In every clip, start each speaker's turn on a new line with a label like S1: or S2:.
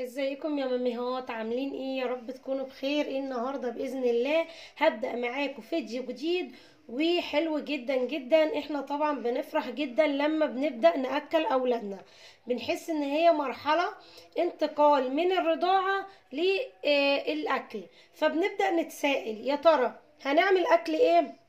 S1: ازيكم يا ماميهات عاملين ايه يا رب تكونوا بخير ايه النهارده باذن الله هبدا معاكم فيديو جديد وحلو جدا جدا احنا طبعا بنفرح جدا لما بنبدا ناكل اولادنا بنحس ان هي مرحله انتقال من الرضاعه للاكل فبنبدا نتسائل يا ترى هنعمل اكل ايه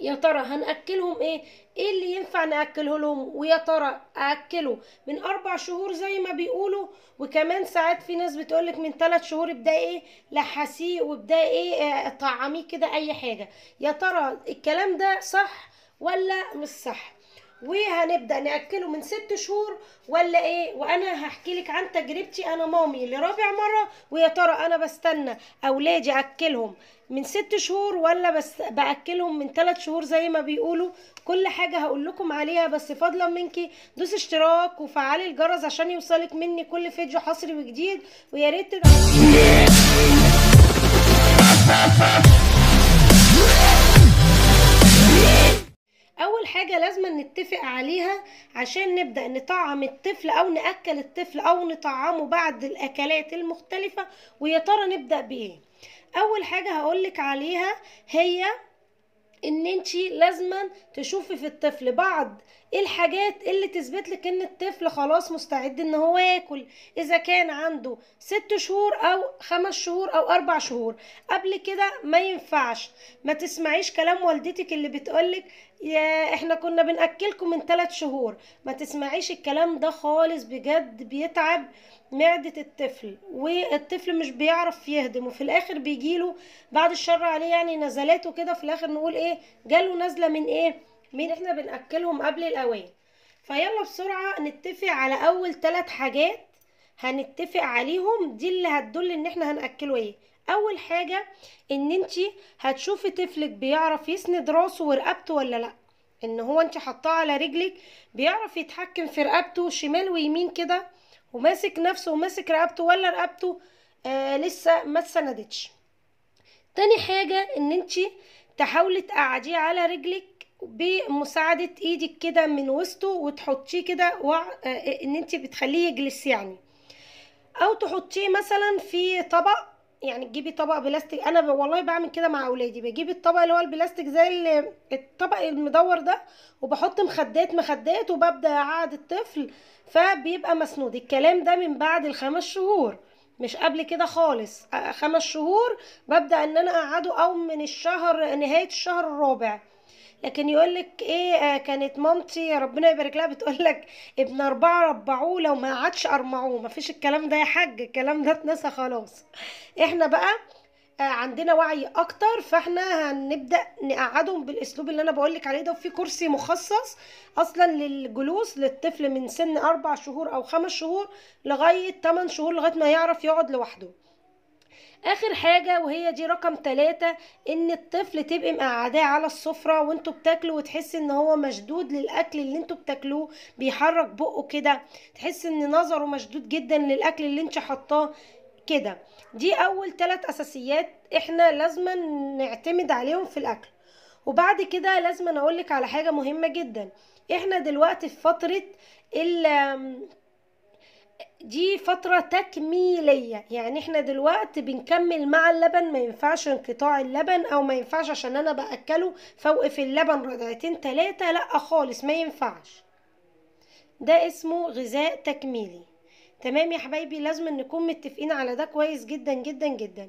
S1: يا ترى هنأكلهم ايه ايه اللي ينفع نأكله لهم ويا ترى أأكله من أربع شهور زي ما بيقولوا وكمان ساعات في ناس بتقولك من ثلاث شهور ابدأ ايه لحسيه وابدأ ايه آه، طعميه كده أي حاجة يا ترى الكلام ده صح ولا مش صح وهنبدا ناكله من ست شهور ولا ايه وانا هحكي لك عن تجربتي انا مامي لرابع مره ويا ترى انا بستنى اولادي اكلهم من ست شهور ولا بس باكلهم من ثلاث شهور زي ما بيقولوا كل حاجه هقول لكم عليها بس فضلا منكي دوس اشتراك وفعلي الجرس عشان يوصلك مني كل فيديو حصري وجديد ويا ريت اول حاجه لازم نتفق عليها عشان نبدا نطعم الطفل او ناكل الطفل او نطعمه بعد الاكلات المختلفه ويا ترى نبدا بايه اول حاجه هقولك عليها هي ان انت لازما تشوفي في الطفل بعض الحاجات اللي تثبت لك ان الطفل خلاص مستعد ان هو ياكل اذا كان عنده ست شهور او خمس شهور او اربع شهور قبل كده ما ينفعش ما تسمعيش كلام والدتك اللي بتقولك يا احنا كنا بنأكلكم من ثلاث شهور ما تسمعيش الكلام ده خالص بجد بيتعب معدة الطفل والطفل مش بيعرف يهدم وفي الآخر بيجيله بعد الشر عليه يعني نزلات وكده في الآخر نقول إيه جاله نزلة من إيه من إحنا بنأكلهم قبل الأوان فيلا بسرعة نتفق على أول ثلاث حاجات هنتفق عليهم دي اللي هتدل ان احنا هنأكله ايه اول حاجة ان انتي هتشوفي طفلك بيعرف يسند راسه ورقبته ولا لا ان هو انت حطاه على رجلك بيعرف يتحكم في رقبته شمال ويمين كده وماسك نفسه وماسك رقبته ولا رقبته آه لسه ما اتسندتش تاني حاجة ان انت تحاولي تقعديه على رجلك بمساعدة ايدك كده من وسطه وتحطيه كده وع... آه ان انت بتخليه يجلس يعني او تحطيه مثلا في طبق يعني تجيبي طبق بلاستيك انا والله بعمل كده مع اولادي بجيب الطبق اللي هو البلاستيك زي الطبق المدور ده وبحط مخدات مخدات وببدا اقعد الطفل فبيبقى مسنود الكلام ده من بعد الخمس شهور مش قبل كده خالص خمس شهور ببدا ان انا اقعده او من الشهر نهايه الشهر الرابع لكن يقول لك ايه آه، كانت مامتي ربنا يبارك لها بتقول لك ابن اربعه ربعوه لو ما عادش ارمعوه ما فيش الكلام ده يا حاج الكلام ده اتنسى خلاص احنا بقى آه، عندنا وعي اكتر فاحنا هنبدا نقعدهم بالاسلوب اللي انا بقولك عليه ده وفي كرسي مخصص اصلا للجلوس للطفل من سن اربع شهور او خمس شهور لغايه 8 شهور لغايه ما يعرف يقعد لوحده اخر حاجه وهي دي رقم تلاتة ان الطفل تبقي مقعداه على السفره وانتوا بتاكلوا وتحس ان هو مشدود للاكل اللي انتوا بتاكلوه بيحرك بقه كده تحس ان نظره مشدود جدا للاكل اللي انت حطاه كده دي اول تلات اساسيات احنا لازما نعتمد عليهم في الاكل وبعد كده لازم اقولك على حاجه مهمه جدا احنا دلوقتي في فتره ال دي فترة تكميلية يعني احنا دلوقتي بنكمل مع اللبن ما ينفعش انقطاع اللبن او ما ينفعش عشان انا باكله فوقف اللبن رضعتين تلاتة لا خالص ما ينفعش ده اسمه غذاء تكميلي تمام يا حبايبي لازم نكون متفقين على ده كويس جدا جدا جدا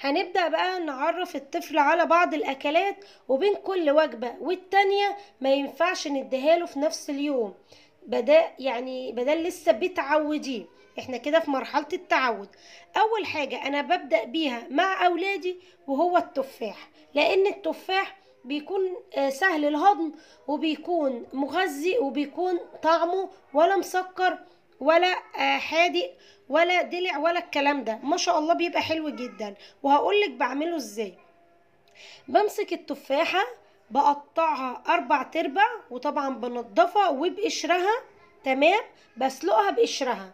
S1: هنبدأ بقى نعرف الطفل على بعض الأكلات وبين كل وجبة والتانية ما ينفعش ندهاله في نفس اليوم بدا يعني بدل لسه بتعوديه احنا كده في مرحله التعود اول حاجه انا ببدا بيها مع اولادي وهو التفاح لان التفاح بيكون آه، سهل الهضم وبيكون مغذي وبيكون طعمه ولا مسكر ولا آه، حادق ولا دلع ولا الكلام ده ما شاء الله بيبقى حلو جدا وهقولك بعمله ازاي بمسك التفاحه بقطعها أربع تربع وطبعا بنضفها وبقشرها تمام بسلقها بقشرها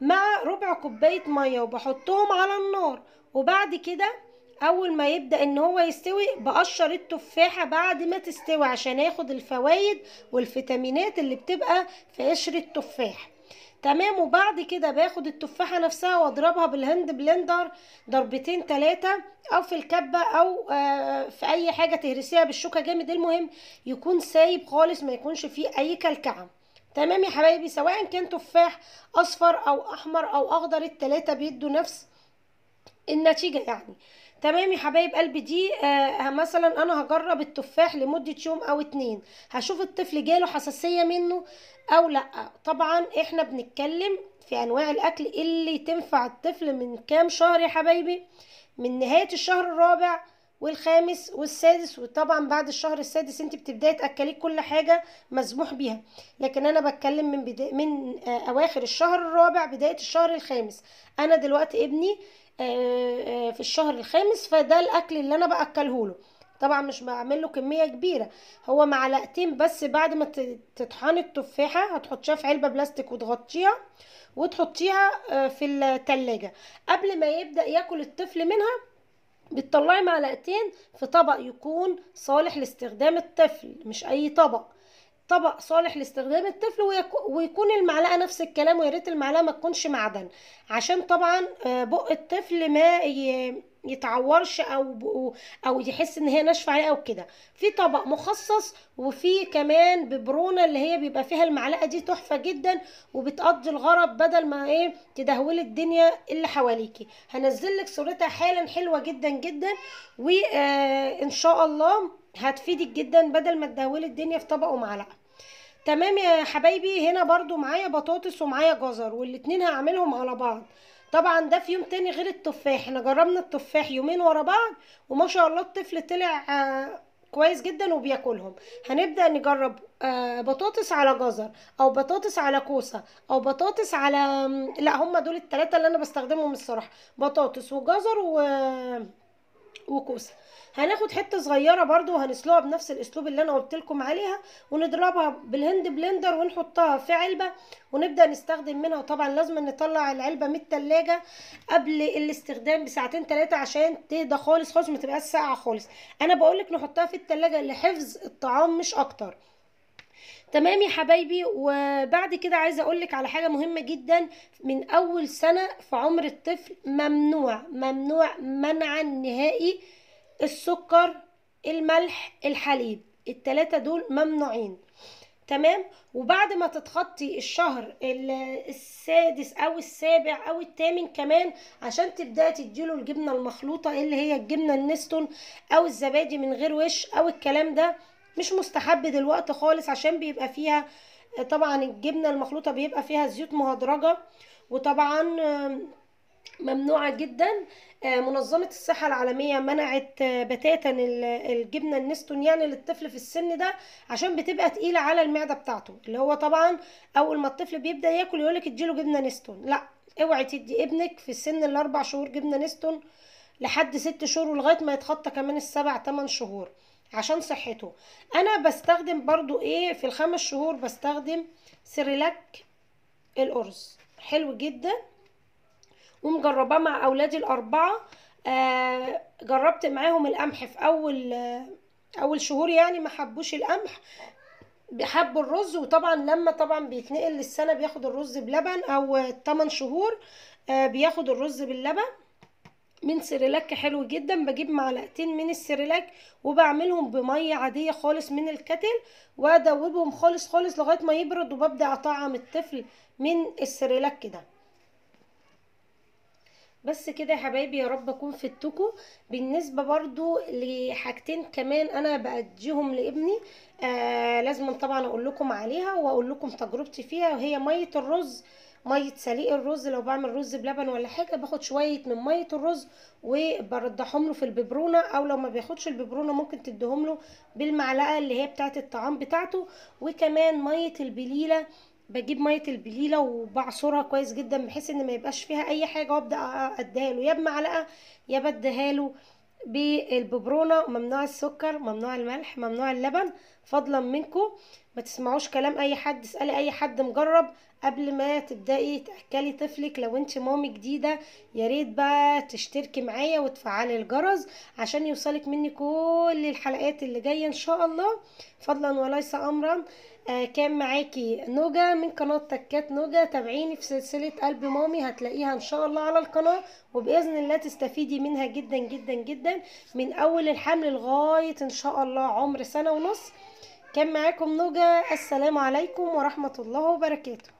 S1: مع ربع كوباية مية وبحطهم على النار وبعد كده أول ما يبدأ إن هو يستوي بقشر التفاحة بعد ما تستوي عشان ياخد الفوايد والفيتامينات اللي بتبقى في قشر التفاح تمام وبعد كده باخد التفاحة نفسها واضربها بالهاند بلندر ضربتين تلاتة او في الكبة او آه، في اي حاجة تهرسيها بالشوكة جامد المهم يكون سايب خالص ما يكونش فيه اي كلكعة تمام يا حبايبي سواء كان تفاح اصفر او احمر او اخضر التلاتة بيدوا نفس النتيجة يعني تمام يا حبايب قلبي دي آه مثلا انا هجرب التفاح لمده يوم او اتنين هشوف الطفل جاله حساسيه منه او لا طبعا احنا بنتكلم في انواع الاكل اللي تنفع الطفل من كام شهر يا حبايبي من نهايه الشهر الرابع والخامس والسادس وطبعا بعد الشهر السادس انت بتبداي تاكلي كل حاجه مسموح بيها لكن انا بتكلم من بدا... من آه، اواخر الشهر الرابع بدايه الشهر الخامس انا دلوقتي ابني آه، آه، في الشهر الخامس فده الاكل اللي انا باكله له طبعا مش بعمل له كميه كبيره هو معلقتين بس بعد ما تطحني التفاحه هتحطيها في علبه بلاستيك وتغطيها وتحطيها آه، في التلاجة قبل ما يبدا ياكل الطفل منها بتطلعي معلقتين في طبق يكون صالح لاستخدام الطفل مش اي طبق طبق صالح لاستخدام الطفل ويكون المعلقه نفس الكلام ويا ريت المعلقه ما تكونش معدن عشان طبعا آه، بق الطفل ما يتعورش او او يحس ان هي ناشفه عليه او كده في طبق مخصص وفي كمان ببرونه اللي هي بيبقى فيها المعلقه دي تحفه جدا وبتقضي الغرض بدل ما ايه تدهولي الدنيا اللي حواليكي هنزل لك صورتها حالا حلوه جدا جدا وان آه، شاء الله هتفيدك جدا بدل ما تدهولي الدنيا في طبق ومعلقه تمام يا حبايبي هنا برضو معايا بطاطس ومعايا جزر والاتنين هعملهم على بعض طبعا ده في يوم تاني غير التفاح احنا جربنا التفاح يومين ورا بعض وما شاء الله الطفل طلع آه كويس جدا وبياكلهم هنبدا نجرب آه بطاطس على جزر او بطاطس على كوسه او بطاطس على لا هم دول الثلاثه اللي انا بستخدمهم الصراحه بطاطس وجزر و وكوسه هناخد حته صغيره برده وهنسلقها بنفس الاسلوب اللي انا قلت لكم عليها ونضربها بالهند بلندر ونحطها في علبه ونبدا نستخدم منها طبعا لازم نطلع العلبه من التلاجة قبل الاستخدام بساعتين ثلاثه عشان تهدى خالص خالص ما تبقاش ساقعه خالص انا بقول لك نحطها في التلاجة لحفظ الطعام مش اكتر تمام يا حبايبي وبعد كده عايزه اقول لك على حاجه مهمه جدا من اول سنه في عمر الطفل ممنوع ممنوع منعا نهائي السكر الملح الحليب التلاتة دول ممنوعين تمام وبعد ما تتخطي الشهر السادس او السابع او الثامن كمان عشان تبداي تديله الجبنه المخلوطه اللي هي الجبنه النستون او الزبادي من غير وش او الكلام ده مش مستحب دلوقتي خالص عشان بيبقى فيها طبعا الجبنه المخلوطه بيبقى فيها زيوت مهدرجه وطبعا ممنوعه جدا منظمه الصحه العالميه منعت بتاتا الجبنه النستون يعني للطفل في السن ده عشان بتبقى تقيله على المعده بتاعته اللي هو طبعا اول ما الطفل بيبدا ياكل يقولك اديله جبنه نستون لا اوعي تدي ابنك في السن الاربع شهور جبنه نستون لحد ست شهور ولغايه ما يتخطى كمان السبع تمن شهور عشان صحته انا بستخدم برضو ايه في الخمس شهور بستخدم سيريلاك الارز حلو جدا ومجرباه مع اولادي الاربعه آه جربت معاهم القمح في اول آه اول شهور يعني ما حبوش القمح حبوا الرز وطبعا لما طبعا بيتنقل للسنه بياخد الرز بلبن او 8 شهور آه بياخد الرز باللبن من سيريلاك حلو جدا بجيب معلقتين من السيريلاك وبعملهم بميه عاديه خالص من الكتل وادوبهم خالص خالص لغايه ما يبرد وببدا اطعم الطفل من السيريلاك كده بس كده يا حبايبي يا رب اكون فدتكم بالنسبه برضو لحاجتين كمان انا بديهم لابني آه لازم طبعا اقول لكم عليها واقول لكم تجربتي فيها وهي ميه الرز ميه سليق الرز لو بعمل رز بلبن ولا حاجه باخد شويه من ميه الرز وبردحهم له في الببرونه او لو ما بياخدش الببرونه ممكن تديهم له بالمعلقه اللي هي بتاعه الطعام بتاعته وكمان ميه البليله بجيب ميه البليله وبعصرها كويس جدا بحيث ان ما يبقاش فيها اي حاجه وابدا اديها له يا بمعلقه يا بديها له بالببرونه ممنوع السكر ممنوع الملح ممنوع اللبن فضلا منكم ما تسمعوش كلام اي حد اسالي اي حد مجرب قبل ما تبداي تاكلي طفلك لو انت مامي جديده يا ريت بقى تشتركي معايا وتفعلي الجرس عشان يوصلك مني كل الحلقات اللي جايه ان شاء الله فضلا وليس امرا آه كان معاكي نوجا من قناه تكات نوجا تابعيني في سلسله قلب مامي هتلاقيها ان شاء الله على القناه وباذن الله تستفيدي منها جدا جدا جدا من اول الحمل لغايه ان شاء الله عمر سنه ونص كان معاكم نوجا السلام عليكم ورحمة الله وبركاته